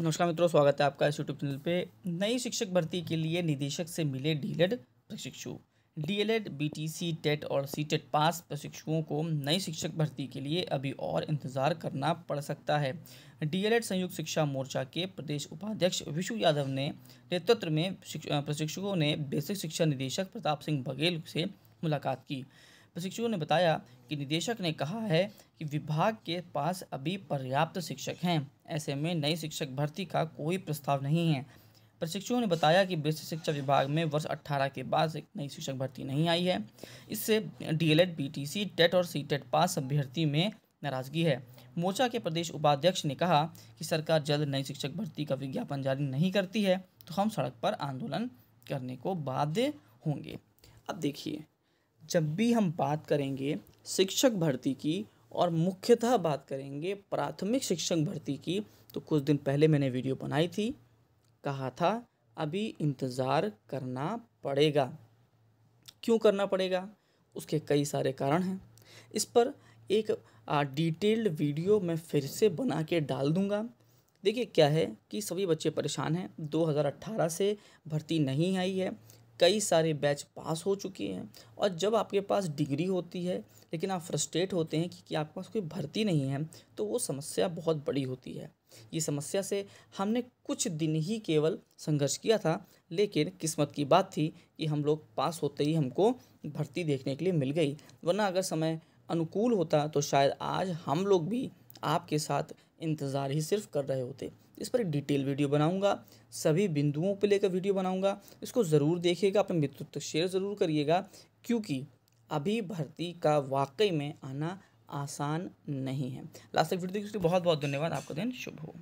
नमस्कार मित्रों स्वागत है आपका इस यूट्यूब चैनल पे नई शिक्षक भर्ती के लिए निदेशक से मिले डीएलएड प्रशिक्षु डीएलएड बीटीसी टेट और सी टेट पास प्रशिक्षुओं को नई शिक्षक भर्ती के लिए अभी और इंतज़ार करना पड़ सकता है डीएलएड संयुक्त शिक्षा मोर्चा के प्रदेश उपाध्यक्ष विशु यादव ने नेतृत्व में प्रशिक्षुओं ने बेसिक शिक्षा निदेशक प्रताप सिंह बघेल से मुलाकात की प्रशिक्षकों ने बताया कि निदेशक ने कहा है कि विभाग के पास अभी पर्याप्त शिक्षक हैं ऐसे में नई शिक्षक भर्ती का कोई प्रस्ताव नहीं है प्रशिक्षुओं ने बताया कि बेसिक शिक्षा विभाग में वर्ष 18 के बाद एक नई शिक्षक भर्ती नहीं आई है इससे डीएलएड, बीटीसी, टेट और सीटेट पास अभ्यर्थी में नाराजगी है मोर्चा के प्रदेश उपाध्यक्ष ने कहा कि सरकार जल्द नई शिक्षक भर्ती का विज्ञापन जारी नहीं करती है तो हम सड़क पर आंदोलन करने को बाध्य होंगे अब देखिए जब भी हम बात करेंगे शिक्षक भर्ती की और मुख्यतः बात करेंगे प्राथमिक शिक्षक भर्ती की तो कुछ दिन पहले मैंने वीडियो बनाई थी कहा था अभी इंतज़ार करना पड़ेगा क्यों करना पड़ेगा उसके कई सारे कारण हैं इस पर एक डिटेल्ड वीडियो मैं फिर से बना के डाल दूँगा देखिए क्या है कि सभी बच्चे परेशान हैं 2018 से भर्ती नहीं आई है कई सारे बैच पास हो चुके हैं और जब आपके पास डिग्री होती है लेकिन आप फ्रस्ट्रेट होते हैं कि, कि आपके पास कोई भर्ती नहीं है तो वो समस्या बहुत बड़ी होती है ये समस्या से हमने कुछ दिन ही केवल संघर्ष किया था लेकिन किस्मत की बात थी कि हम लोग पास होते ही हमको भर्ती देखने के लिए मिल गई वरना अगर समय अनुकूल होता तो शायद आज हम लोग भी आपके साथ इंतज़ार ही सिर्फ कर रहे होते इस पर डिटेल वीडियो बनाऊंगा सभी बिंदुओं पर लेकर वीडियो बनाऊंगा इसको ज़रूर देखिएगा अपने मित्रों तक शेयर ज़रूर करिएगा क्योंकि अभी भर्ती का वाकई में आना आसान नहीं है लास्ट तक वीडियो देखिए बहुत बहुत धन्यवाद आपका दिन शुभ हो